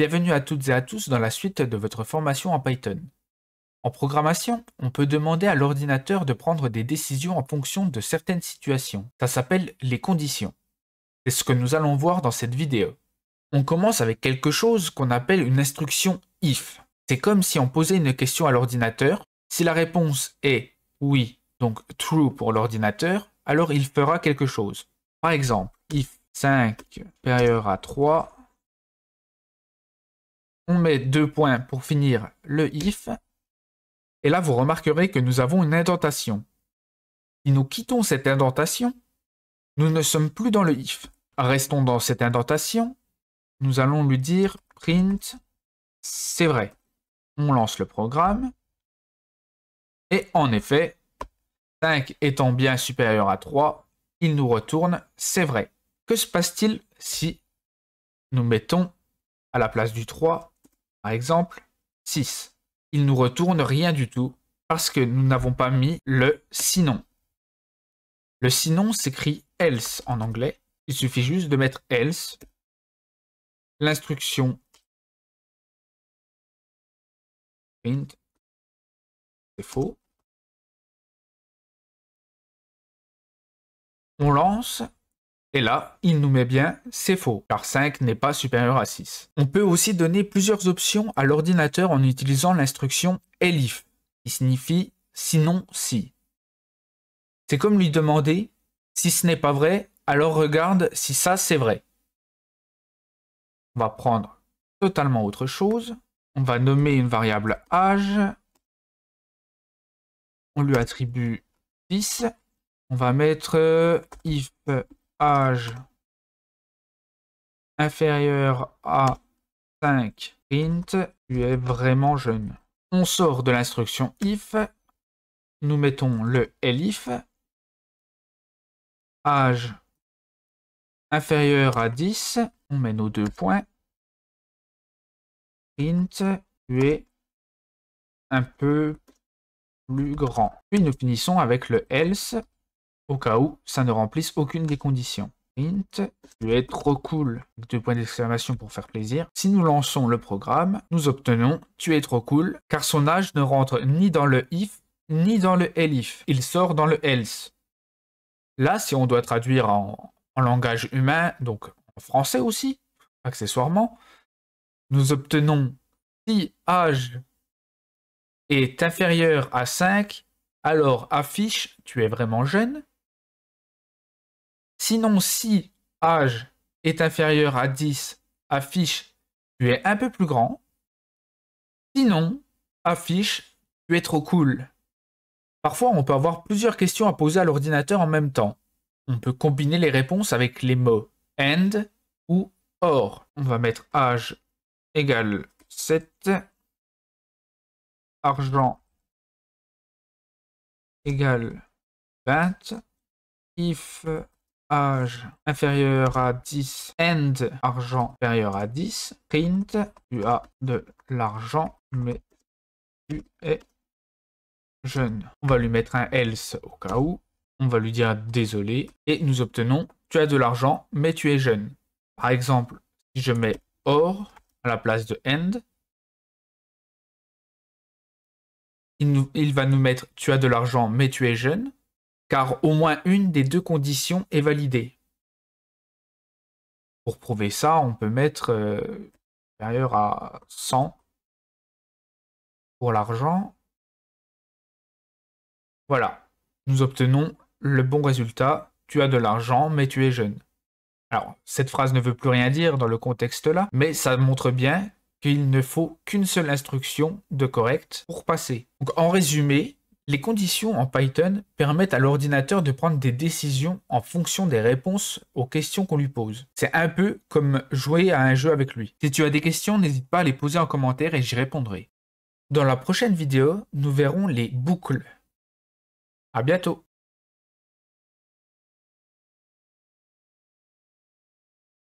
Bienvenue à toutes et à tous dans la suite de votre formation en Python. En programmation, on peut demander à l'ordinateur de prendre des décisions en fonction de certaines situations. Ça s'appelle les conditions. C'est ce que nous allons voir dans cette vidéo. On commence avec quelque chose qu'on appelle une instruction if. C'est comme si on posait une question à l'ordinateur. Si la réponse est oui, donc true pour l'ordinateur, alors il fera quelque chose. Par exemple, if 5 supérieur à 3 on met deux points pour finir le if. Et là, vous remarquerez que nous avons une indentation. Si nous quittons cette indentation, nous ne sommes plus dans le if. Restons dans cette indentation. Nous allons lui dire print. C'est vrai. On lance le programme. Et en effet, 5 étant bien supérieur à 3, il nous retourne, c'est vrai. Que se passe-t-il si nous mettons à la place du 3 par exemple, 6. Il nous retourne rien du tout parce que nous n'avons pas mis le sinon. Le sinon s'écrit else en anglais. Il suffit juste de mettre else. L'instruction print, c'est faux. On lance et là, il nous met bien, c'est faux, car 5 n'est pas supérieur à 6. On peut aussi donner plusieurs options à l'ordinateur en utilisant l'instruction ELIF, qui signifie sinon si. C'est comme lui demander, si ce n'est pas vrai, alors regarde si ça c'est vrai. On va prendre totalement autre chose. On va nommer une variable age. On lui attribue 10. On va mettre euh, if âge inférieur à 5 print, tu es vraiment jeune. On sort de l'instruction if, nous mettons le elif, âge inférieur à 10, on met nos deux points, print, tu es un peu plus grand. Puis nous finissons avec le else, au cas où ça ne remplisse aucune des conditions. Int, tu es trop cool, deux points d'exclamation pour faire plaisir. Si nous lançons le programme, nous obtenons tu es trop cool, car son âge ne rentre ni dans le if, ni dans le elif. Il sort dans le else. Là, si on doit traduire en, en langage humain, donc en français aussi, accessoirement, nous obtenons si âge est inférieur à 5, alors affiche tu es vraiment jeune. Sinon, si âge est inférieur à 10, affiche tu es un peu plus grand. Sinon, affiche tu es trop cool. Parfois, on peut avoir plusieurs questions à poser à l'ordinateur en même temps. On peut combiner les réponses avec les mots and ou or. On va mettre âge égale 7, argent égale 20, if âge inférieur à 10 and argent inférieur à 10 print tu as de l'argent mais tu es jeune on va lui mettre un else au cas où on va lui dire désolé et nous obtenons tu as de l'argent mais tu es jeune par exemple si je mets or à la place de end, il va nous mettre tu as de l'argent mais tu es jeune car au moins une des deux conditions est validée. Pour prouver ça, on peut mettre euh, supérieur à 100 pour l'argent. Voilà, nous obtenons le bon résultat. Tu as de l'argent, mais tu es jeune. Alors, cette phrase ne veut plus rien dire dans le contexte là, mais ça montre bien qu'il ne faut qu'une seule instruction de correct pour passer. Donc, en résumé, les conditions en Python permettent à l'ordinateur de prendre des décisions en fonction des réponses aux questions qu'on lui pose. C'est un peu comme jouer à un jeu avec lui. Si tu as des questions, n'hésite pas à les poser en commentaire et j'y répondrai. Dans la prochaine vidéo, nous verrons les boucles. À bientôt